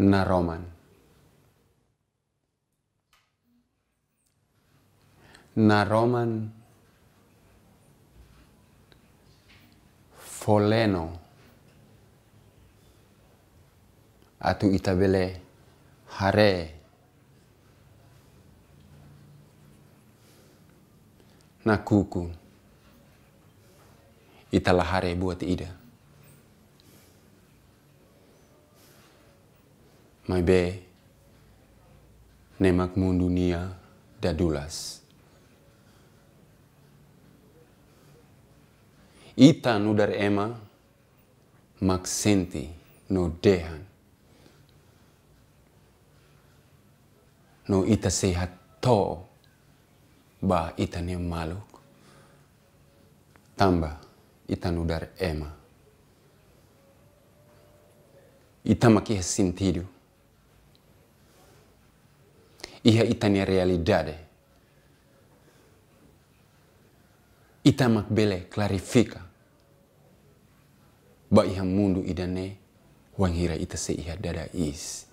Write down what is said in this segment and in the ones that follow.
na Roman. Na Roman foleno atu itabele hare na kuku itala hare buat ida mai be nemak mundunia dadulas. Ita nu dar ema mak senti no dehan. No ita sehat to ba ita ne maluk. Tamba ita nu dar ema. Ita maki sentido ia a itani realidade. Ita bele klarifika. Ba iha mundu idane wangira ita se iha dada is.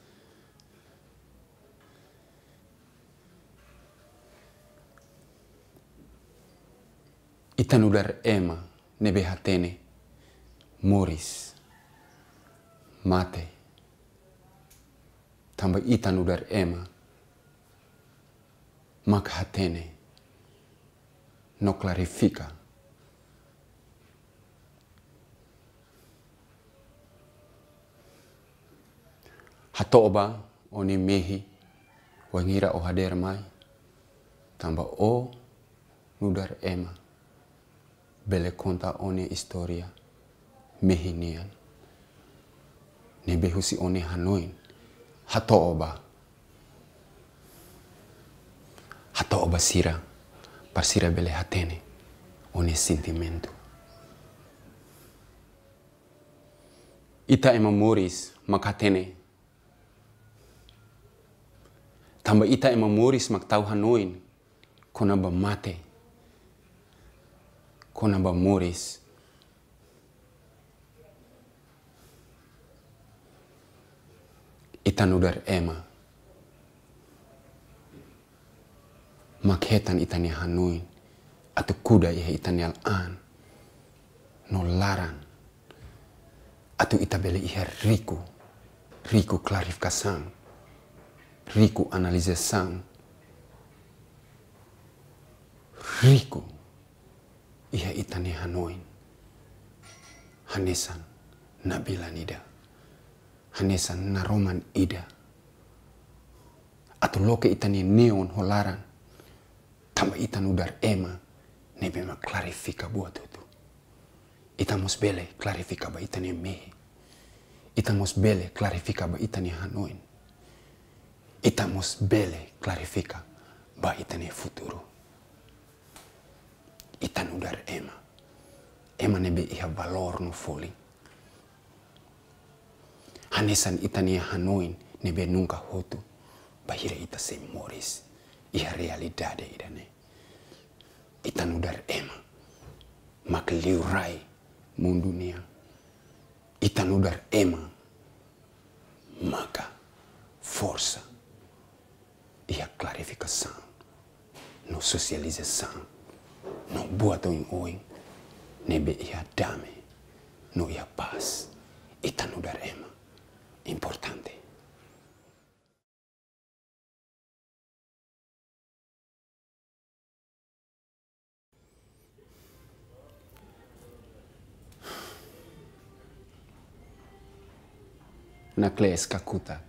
Ita nudar ema nebe hatene moris mate. Tambah ita nudar ema. Makhatene, no clarifica. Hatoba oni mehi wangira o hader mai tamba o nudar ema bele konta oni historia mehi nian. Nebehusi oni hanoin hatoba. hata obasira parsira bele hatene one sentimento ita ema moris makatene tamba ita ema moris tau hanoin kona ba mate kona ba moris ita nudar ema maketan itani hanui atau kuda ya itani an no atau ita beli iha riku riku klarifikasang riku sang, riku iha itani hanoin hanesan nabilan ida hanesan naroman ida atau loke itani neon holaran tamba itan udar ema nebe ma klarifika bua tutu ita mos bele klarifika ba ita ne mehe ita mos bele klarifika ba ita ne hanoin ita mos bele klarifika ba ita ne futuro itan udar ema ema nebe be iha valor no foli hanesan ita ne hanoin ne be nunca hotu bahira ita se moris a realidade idane itanu dar ema mundo nia, mundunia itanu dar ema maka força e a clarificação no socialização no buato in oin nebe e a dame no e a paz itanu dar ema importante naklejska kakutak,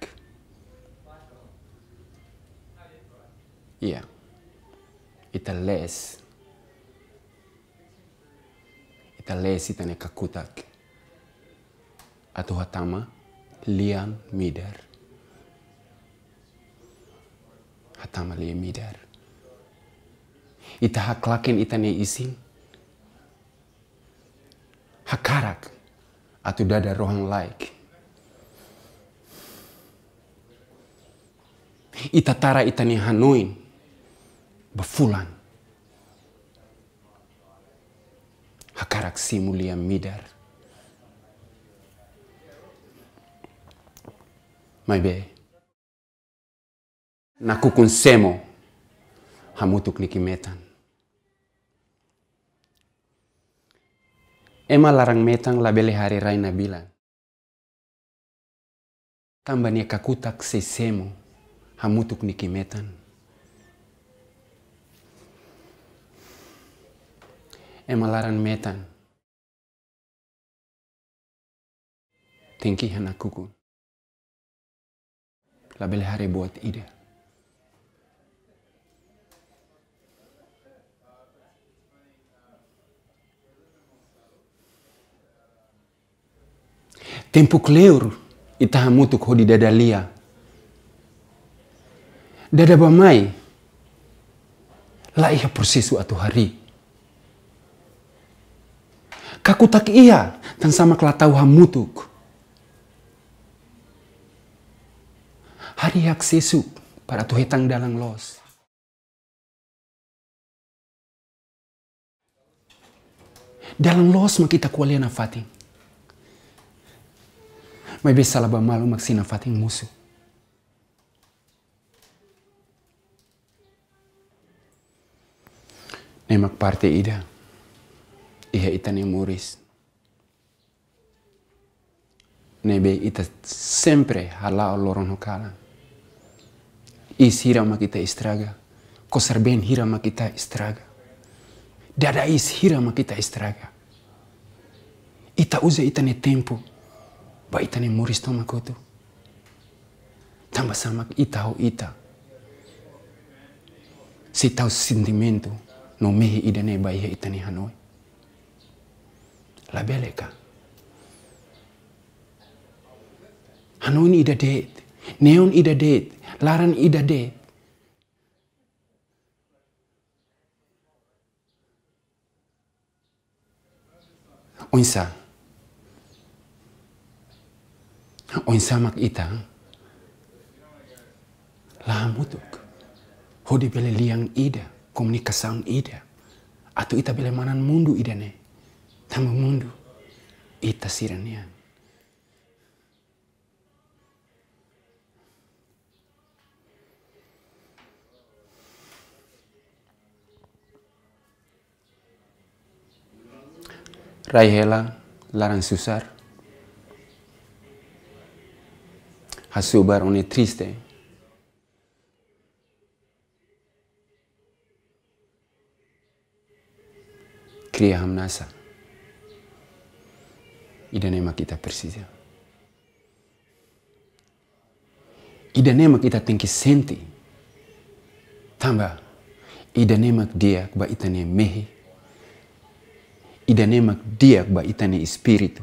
Yeah. Ita les. Ita les ita ne kakutak. Atu hatama lian mider. Hatama lian mider. Ita haklakin ita ne isin. Hakarak. Atu dada rohang like. ita tara ita ni hanuin ba fulan hakarak simulia midar maibe nakukun semo hamutuk likimetan Ema larang metang labele hari raina bilang. Tambah kakutak sesemo hamutuk ni kimetan. Emalaran metan. Tenki anakku, Label hari buat ide. Tempuk leur itahamutuk di dadalia dada bamai la ia persisu atu hari kaku tak ia dan sama kelatau hamutuk hari yang sesu para tu hitang dalang los dalam los kita kualia kualian fating may bisa laba malu maksina fating musuh mak parte ida iha ne muris nebe ita sempre hala loron hokala is hira mak ita istraga kosarben hira makita ita istraga dada is hira mak ita istraga ita uza ita ne tempo ba ita ne muris to makoto. tamba sama ita ho ita si tau sentimento no ne bai he itani hanoi labeleka hanon ida det neon ida det laran ida det Oinsa. Oinsa mak ita lamutuk hodi bele liang ida comunicação ida. kita ita mana mundu ida ne. Tambah mundu. Ita Rai Raihela larang susar. Hasubar une triste. cria hamnasa. Idanema kita precisa. Idanema kita tem senti. Tambah, Tamba. Idanema dia ba itane mehi. Idanema dia ba itane espírito.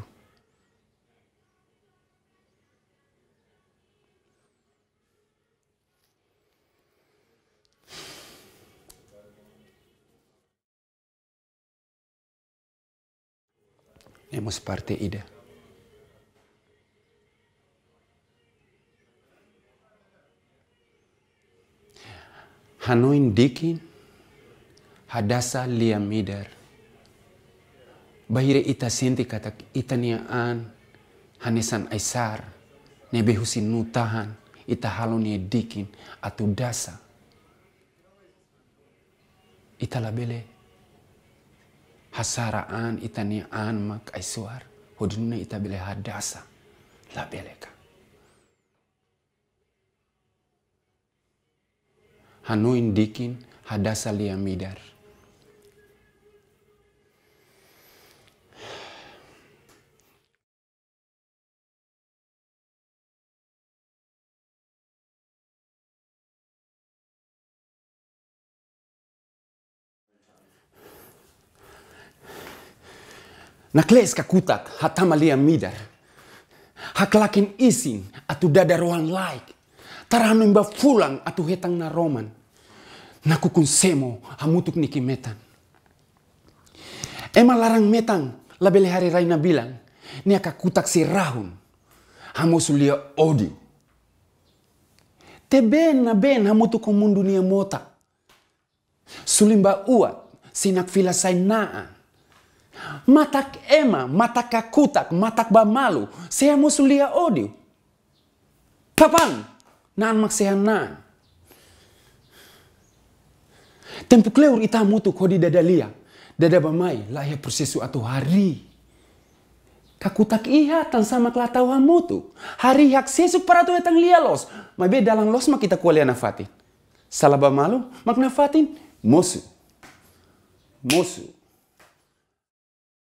seperti ide. Hanoin dikin hadasa liam mider. Bahire ita sintika kata ita an hanesan aisar nebehusin husin nutahan ita halonie dikin atu dasa. Ita labele hasara'an itani an mak aiswar hudunna ita bile hadasa la beleka hanoin dikin hadasa liamidar Nakles kutat hatama liam midar, haklakin ising isin att dadar like. Tar fulang atu hetang na roman. Na kukun semo hamutuk niki metan. Ema larang metang labele hari Raina bilang. Ni si rahun. lia odi. Te ben na ben hamutuk mundu niya mota. Sulimba uat sinak filasai naan. Matak ema, matak kakutak, matak bamalu, Saya musulia odiu. Kapan? nan mak saya nan. Tempu kleur ita mutu kodi dadalia, dada bamai laya prosesu atau hari. Kakutak iha tan sama kelatau mutu. Hari hak sesu para tu lia los, mabe dalang los mak kita kualia nafatin. Salah bamalu, mak nafatin, musu. Musu.